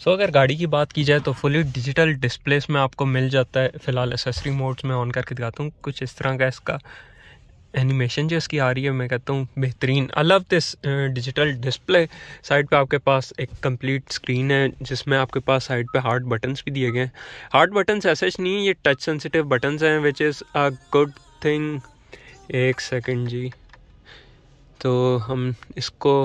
सो so, अगर गाड़ी की बात की जाए तो फुली डिजिटल डिस्प्लेस में आपको मिल जाता है फिलहाल एसेसरी मोड्स में ऑन करके दिखाता हूँ कुछ इस तरह का इसका एनिमेशन जो इसकी आ रही है मैं कहता हूँ बेहतरीन I love this digital display side पे आपके पास एक कंप्लीट स्क्रीन है जिसमें आपके पास साइड पे हार्ड बटन्स भी दिए गए हैं हार्ड बटन्स ऐसे नहीं ये टच सेंसिटिव बटन्स हैं which is a good thing एक सेकंड जी तो हम इसको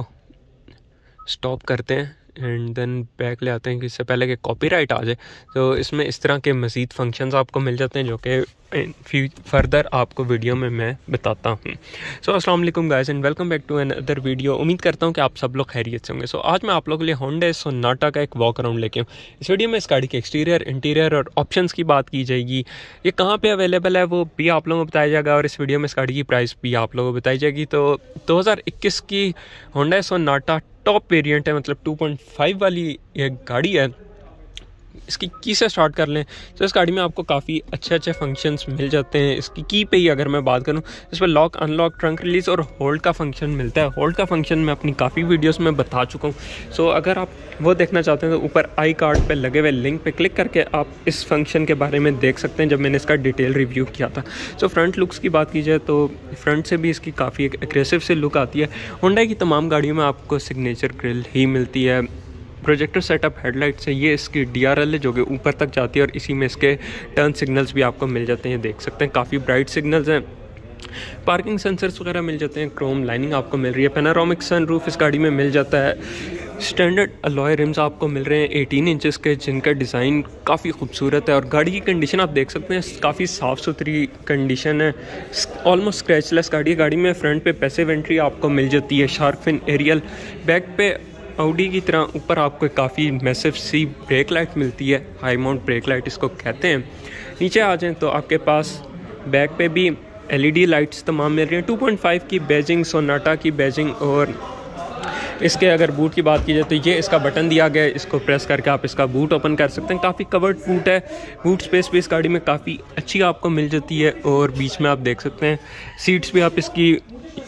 स्टॉप करते हैं एंड देन बैक ले आते हैं कि इससे पहले कि कॉपीराइट आ जाए तो इसमें इस तरह के मज़ीद फंक्शंस आपको मिल जाते हैं जो कि इन फ्यू फर्दर आपको वीडियो में मैं बताता हूँ सो अस्सलाम वालेकुम guys and welcome back to another video उम्मीद करता हूँ कि आप सब लोग खैरियत से होंगे सो so, आज मैं आप लोगों के लिए सो सोनाटा का एक वॉक अराउंड लेके हूँ इस वीडियो में इस गाड़ी के एक्सटीरियर इंटीरियर और ऑप्शन की बात की जाएगी ये कहाँ पर अवेलेबल है वो भी आप लोगों को बताया जाएगा और इस वीडियो में इस गाड़ी की प्राइस भी आप लोगों को बताई जाएगी तो दो की होंडा सोनाटा टॉप वेरियंट है मतलब फाइव वाली ये गाड़ी है इसकी की से स्टार्ट कर लें तो इस गाड़ी में आपको काफ़ी अच्छे अच्छे फंक्शंस मिल जाते हैं इसकी की पे ही अगर मैं बात करूं इस पर लॉक अनलॉक ट्रंक रिलीज़ और होल्ड का फंक्शन मिलता है होल्ड का फंक्शन मैं अपनी काफ़ी वीडियोस में बता चुका हूं सो अगर आप वो देखना चाहते हैं तो ऊपर आई कार्ड पर लगे हुए लिंक पर क्लिक करके आप इस फंक्शन के बारे में देख सकते हैं जब मैंने इसका डिटेल रिव्यू किया था सो फ्रंट लुक्स की बात की जाए तो फ्रंट से भी इसकी काफ़ी एक एग्रेसिव से लुक आती है होंडा की तमाम गाड़ियों में आपको सिग्नेचर ग्रिल ही मिलती है प्रोजेक्टर सेटअप हेडलाइट है ये इसकी डी आर एल है जो कि ऊपर तक जाती है और इसी में इसके टर्न सिग्नल्स भी आपको मिल जाते हैं देख सकते हैं काफ़ी ब्राइट सिग्नल्स हैं पार्किंग सेंसर्स वगैरह मिल जाते हैं क्रोम लाइनिंग आपको मिल रही है पेनारोमिक सन रूफ इस गाड़ी में मिल जाता है स्टैंडर्ड अलॉय रिम्स आपको मिल रहे हैं 18 इंचेस के जिनका डिज़ाइन काफ़ी खूबसूरत है और गाड़ी की कंडीशन आप देख सकते हैं काफ़ी साफ़ सुथरी कंडीशन है ऑलमोस्ट स्क्रैचलेस गाड़ी है गाड़ी में फ्रंट पे पैसे वेंट्री आपको मिल जाती है शार्क फिन एरियल बैक पे ऑडी की तरह ऊपर आपको काफ़ी मैसिव सी ब्रेक लाइट मिलती है हाई माउंट ब्रेक लाइट इसको कहते हैं नीचे आ जाएँ तो आपके पास बैक पे भी एलईडी लाइट्स तमाम मिल रही हैं 2.5 की बैजिंग सोनाटा की बैजिंग और इसके अगर बूट की बात की जाए तो ये इसका बटन दिया गया है इसको प्रेस करके आप इसका बूट ओपन कर सकते हैं काफ़ी कवर्ड बूट है बूट स्पेस भी इस गाड़ी में काफ़ी अच्छी आपको मिल जाती है और बीच में आप देख सकते हैं सीट्स भी आप इसकी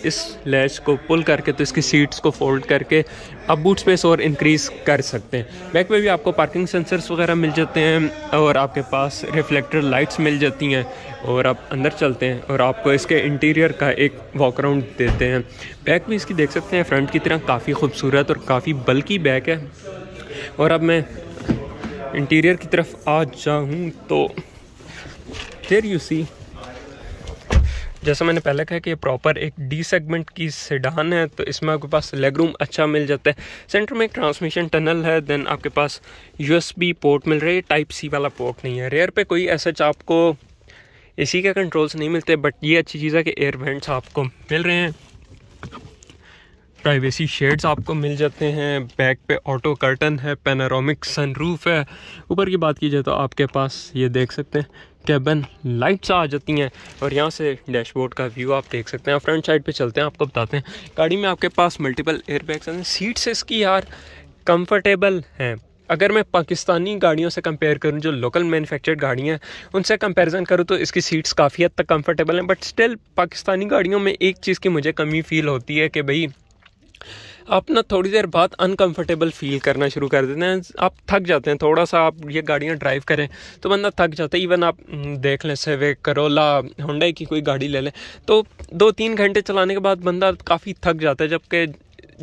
इस लैस को पुल करके तो इसकी सीट्स को फोल्ड करके आप बूट स्पेस और इंक्रीज़ कर सकते हैं बैक में भी आपको पार्किंग सेंसर्स वगैरह मिल जाते हैं और आपके पास रिफ्लेक्टर लाइट्स मिल जाती हैं और आप अंदर चलते हैं और आपको इसके इंटीरियर का एक वॉक राउंड देते हैं बैक भी इसकी देख सकते हैं फ्रंट की तरह काफ़ी खूबसूरत और काफ़ी बल्कि बैक है और अब मैं इंटीरियर की तरफ आ जाऊँ तो देर यू सी जैसा मैंने पहले कहा कि ये प्रॉपर एक डी सेगमेंट की सेडान है तो इसमें आपके पास लेग रूम अच्छा मिल जाता है सेंटर में एक ट्रांसमिशन टनल है देन आपके पास यूएसबी पोर्ट मिल रही है टाइप सी वाला पोर्ट नहीं है रेयर पे कोई एस आपको इसी के कंट्रोल्स नहीं मिलते बट ये अच्छी चीज़ है कि एयर वेंट्स आपको मिल रहे हैं प्राइवेसी शेड्स आपको मिल जाते हैं बैक पे ऑटो कर्टन है पेनारोमिक सनरूफ है ऊपर की बात की जाए तो आपके पास ये देख सकते हैं कैबन लाइट्स आ जाती हैं और यहाँ से डैशबोर्ड का व्यू आप देख सकते हैं फ्रंट साइड पे चलते हैं आपको बताते हैं गाड़ी में आपके पास मल्टीपल एयरबैग्स हैं सीट्स इसकी यार कंफर्टेबल हैं अगर मैं पाकिस्तानी गाड़ियों से कंपेयर करूं जो लोकल मैन्युफैक्चर्ड गाड़ियां हैं उनसे कंपैरिजन करूं तो इसकी सीट्स काफ़ी हद तक कंफर्टेबल हैं बट स्टिल पाकिस्तानी गाड़ियों में एक चीज़ की मुझे कमी फील होती है कि भाई आप ना थोड़ी देर बाद अनकंफर्टेबल फील करना शुरू कर देते हैं आप थक जाते हैं थोड़ा सा आप ये गाड़ियाँ ड्राइव करें तो बंदा थक जाता है इवन आप हम्म, देख लें सेवे करोला होंडा की कोई गाड़ी ले लें तो दो तीन घंटे चलाने के बाद बंदा काफ़ी थक जाता है जबकि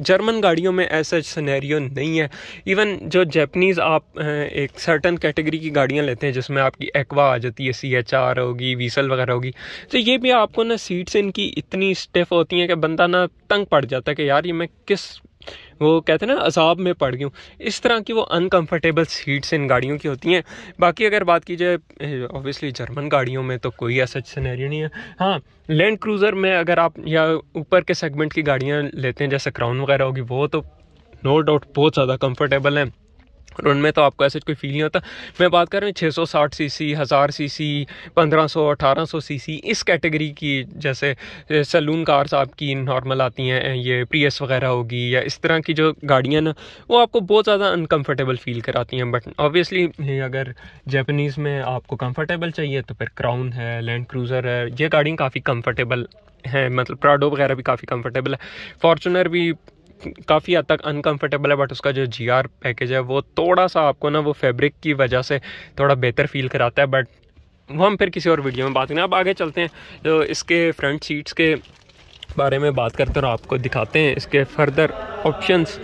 जर्मन गाड़ियों में ऐसा सनेरियो नहीं है इवन जो जैपनीज़ आप एक सर्टन कैटेगरी की गाड़ियाँ लेते हैं जिसमें आपकी एक्वा आ जाती है सी एच आर होगी वीसल वगैरह होगी तो ये भी आपको ना सीट्स इनकी इतनी स्टिफ होती हैं कि बंदा ना तंग पड़ जाता है कि यार ये मैं किस वो कहते हैं ना असाब में पड़ गई इस तरह की वो अनकंफर्टेबल सीट्स इन गाड़ियों की होती हैं बाकी अगर बात की जाए ऑब्वियसली जर्मन गाड़ियों में तो कोई ऐसा सिनेरियो नहीं है हाँ लैंड क्रूज़र में अगर आप या ऊपर के सेगमेंट की गाड़ियाँ लेते हैं जैसे क्राउन वगैरह होगी वो तो नो डाउट बहुत ज़्यादा कम्फर्टेबल हैं और उनमें तो आपको ऐसे कोई फील नहीं होता मैं बात कर रहा हूँ छः सौ साठ सी सी हज़ार सी सी पंद्रह सौ अठारह सौ सी सी इस कैटेगरी की जैसे सलून कार्स आपकी नॉर्मल आती हैं ये एस वगैरह होगी या इस तरह की जो गाड़ियाँ ना वो आपको बहुत ज़्यादा अनकम्फर्टेबल फील कराती हैं बट ऑबियसली अगर जैपनीज़ में आपको कम्फर्टेबल चाहिए तो फिर क्राउन है लैंड क्रूज़र है ये गाड़ियाँ काफ़ी कम्फर्टेबल हैं मतलब प्राडो वगैरह भी काफ़ी कम्फर्टेबल है फॉर्चुनर भी काफ़ी हद तक अनकम्फर्टेबल है बट उसका जो जी आर पैकेज है वो थोड़ा सा आपको ना वो फैब्रिक की वजह से थोड़ा बेहतर फील कराता है बट वो हम फिर किसी और वीडियो में बात करें अब आगे चलते हैं जो इसके फ्रंट सीट्स के बारे में बात करते हैं और आपको दिखाते हैं इसके फर्दर ऑप्शंस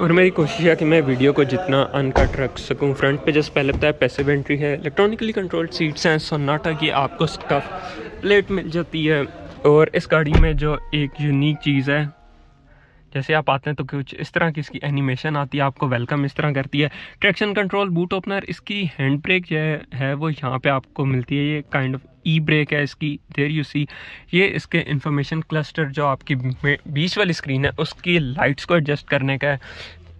और मेरी कोशिश है कि मैं वीडियो को जितना अनकट रख सकूं फ्रंट पे जैसे पहले बताया पैसिव एंट्री है इलेक्ट्रॉनिकली कंट्रोल्ड सीट्स हैं सोनाटा की आपको स्टफ प्लेट मिल जाती है और इस गाड़ी में जो एक यूनिक चीज़ है जैसे आप आते हैं तो कुछ इस तरह की इसकी एनिमेशन आती है आपको वेलकम इस तरह करती है ट्रैक्शन कंट्रोल बूट ओपनर इसकी हैंड ब्रेक जो है वो यहाँ पे आपको मिलती है ये काइंड ऑफ ई ब्रेक है इसकी देर यू सी ये इसके इंफॉर्मेशन क्लस्टर जो आपकी बीच वाली स्क्रीन है उसकी लाइट्स को एडजस्ट करने का है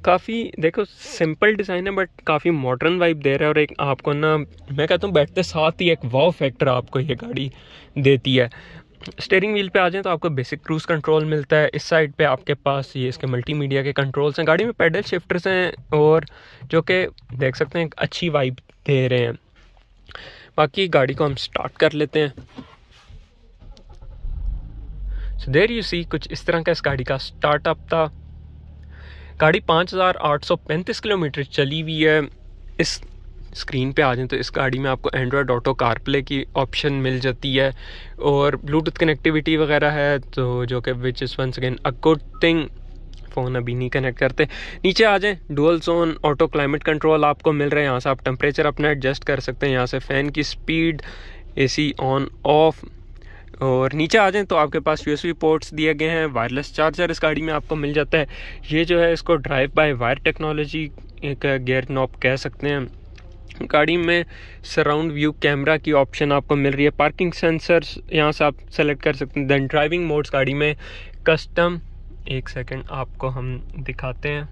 काफ़ी देखो सिंपल डिज़ाइन है बट काफ़ी मॉडर्न वाइब दे रहा है और एक आपको ना मैं कहता हूँ बैठते साथ ही एक वाव फैक्टर आपको ये गाड़ी देती है स्टेयरिंग व्हील पे आ जाएँ तो आपको बेसिक क्रूज़ कंट्रोल मिलता है इस साइड पे आपके पास ये इसके मल्टीमीडिया के कंट्रोल्स हैं गाड़ी में पैडल शिफ्टर्स हैं और जो कि देख सकते हैं अच्छी वाइब दे रहे हैं बाकी गाड़ी को हम स्टार्ट कर लेते हैं सो देर यू सी कुछ इस तरह का इस गाड़ी का स्टार्टअप था गाड़ी पाँच हज़ार आठ सौ पैंतीस किलोमीटर चली हुई है इस स्क्रीन पे आ जाएँ तो इस गाड़ी में आपको एंड्रॉयड ऑटो कारप्ले की ऑप्शन मिल जाती है और ब्लूटूथ कनेक्टिविटी वगैरह है तो जो कि which is once again a good thing phone अभी नहीं कनेक्ट करते नीचे आ जाएँ dual zone auto climate control आपको मिल रहा है यहाँ से आप टेम्परेचर अपना एडजस्ट कर सकते हैं यहाँ से फ़ैन की स्पीड एसी ऑन ऑफ और नीचे आ जाएँ तो आपके पास यू पोर्ट्स दिए गए हैं वायरलेस चार्जर इस गाड़ी में आपको मिल जाता है ये जो है इसको ड्राइव बाय वायर टेक्नोलॉजी एक गेयर नॉप कह सकते हैं गाड़ी में सराउंड व्यू कैमरा की ऑप्शन आपको मिल रही है पार्किंग सेंसर्स यहाँ से आप सेलेक्ट कर सकते हैं देन ड्राइविंग मोड्स गाड़ी में कस्टम एक सेकंड आपको हम दिखाते हैं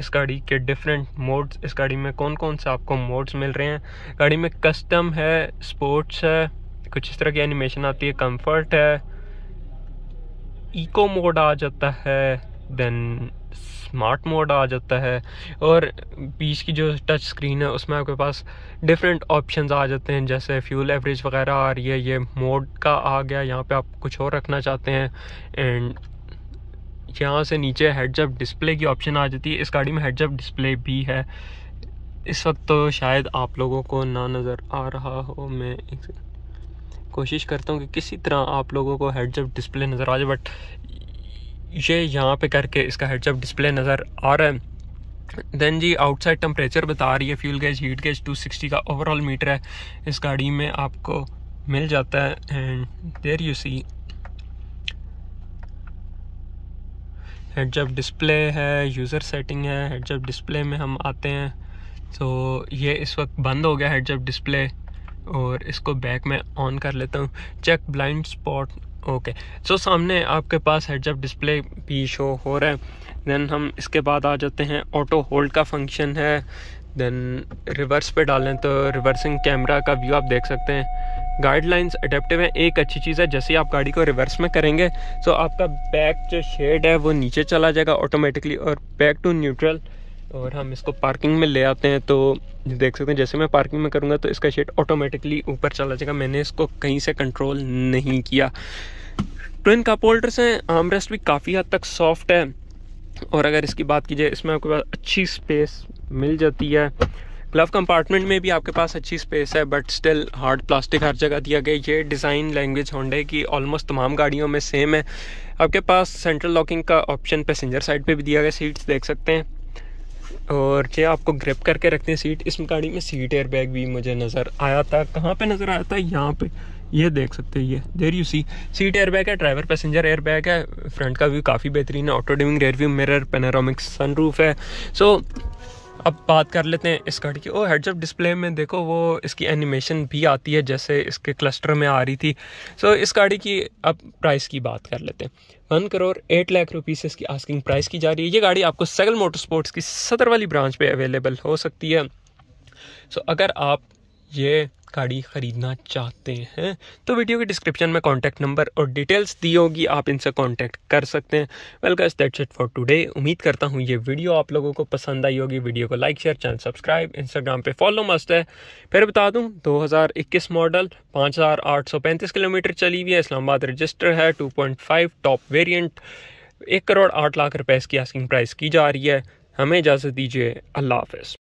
इस गाड़ी के डिफरेंट मोड्स इस गाड़ी में कौन कौन से आपको मोड्स मिल रहे हैं गाड़ी में कस्टम है स्पोर्ट्स है कुछ इस तरह की एनिमेशन आती है कंफर्ट है इको मोड आ जाता है देन स्मार्ट मोड आ जाता है और बीच की जो टच स्क्रीन है उसमें आपके पास डिफरेंट ऑप्शन आ जाते हैं जैसे फ्यूल एवरेज वगैरह आ रही है ये मोड का आ गया यहाँ पे आप कुछ और रखना चाहते हैं एंड यहाँ से नीचे जब डिस्प्ले की ऑप्शन आ जाती है इस गाड़ी में जब डिस्प्ले भी है इस वक्त तो शायद आप लोगों को ना नज़र आ रहा हो मैं कोशिश करता हूँ कि किसी तरह आप लोगों को जब डिस्प्ले नज़र आ जाए बट ये यहाँ पे करके इसका हेड जब डिस्प्ले नज़र आ रहा है देन जी आउटसाइड टेम्परेचर बता रही है फ्यूल गैस हीट गैस 260 का ओवरऑल मीटर है इस गाड़ी में आपको मिल जाता है and there you see head up display है यूज़र सेटिंग है हेड जब डिस्प्ले में हम आते हैं तो ये इस वक्त बंद हो गया हेड जब डिस्प्ले और इसको बैक में ऑन कर लेता हूँ check blind spot okay so सामने आपके पास हेडजअप डिस्प्ले भी शो हो रहा है देन हम इसके बाद आ जाते हैं ऑटो होल्ड का फंक्शन है देन रिवर्स पे डालें तो रिवर्सिंग कैमरा का व्यू आप देख सकते हैं गाइडलाइंस अडेप्टिव है एक अच्छी चीज़ है जैसे आप गाड़ी को रिवर्स में करेंगे तो आपका बैक जो शेड है वो नीचे चला जाएगा ऑटोमेटिकली और बैक टू न्यूट्रल और हम इसको पार्किंग में ले आते हैं तो देख सकते हैं जैसे मैं पार्किंग में करूँगा तो इसका शेड ऑटोमेटिकली ऊपर चला जाएगा मैंने इसको कहीं से कंट्रोल नहीं किया ट्विन कप होल्डर्स हैं आर्मरेस्ट भी काफ़ी हद तक सॉफ्ट है और अगर इसकी बात की जाए इसमें आपके पास अच्छी स्पेस मिल जाती है ग्लव कंपार्टमेंट में भी आपके पास अच्छी स्पेस है बट स्टिल हार्ड प्लास्टिक हर जगह दिया गया ये डिज़ाइन लैंग्वेज होंडे की ऑलमोस्ट तमाम गाड़ियों में सेम है आपके पास सेंट्रल लॉकिंग का ऑप्शन पैसेंजर साइड पे भी दिया गया सीट्स देख सकते हैं और ये आपको ग्रिप करके रखते हैं सीट इस गाड़ी में सीट एयर बैग भी मुझे नज़र आया था कहाँ पे नज़र आया था यहाँ पे ये देख सकते हैं ये there you see seat air bag है ड्राइवर पैसेंजर एयर बैग है फ्रंट का व्यू काफ़ी बेहतरीन है auto dimming rear view mirror panoramic sunroof है सो so, अब बात कर लेते हैं इस गाड़ी की और हेडजअप डिस्प्ले में देखो वो इसकी एनिमेशन भी आती है जैसे इसके क्लस्टर में आ रही थी सो so, इस गाड़ी की अब प्राइस की बात कर लेते हैं one crore eight lakh rupees इसकी आस्किंग प्राइस की जा रही है ये गाड़ी आपको सेगल मोटर स्पोर्ट्स की सदर वाली ब्रांच पे अवेलेबल हो सकती है सो so, अगर आप ये गाड़ी ख़रीदना चाहते हैं तो वीडियो के डिस्क्रिप्शन में कॉन्टैक्ट नंबर और डिटेल्स दी होगी आप इनसे कॉन्टैक्ट कर सकते हैं well guys that's it for today उम्मीद करता हूँ ये वीडियो आप लोगों को पसंद आई होगी वीडियो को like share channel subscribe Instagram पर फॉलो मस्त है फिर बता दूँ इक्कीस मॉडल पैंतीस किलोमीटर चली हुई है इस्लामाबाद रजिस्टर है फाइव टॉप वेरियंट एक करोड़ आठ लाख रुपए इसकी आस्किंग प्राइस की जा रही है हमें इजाज़त दीजिए अल्लाह हाफ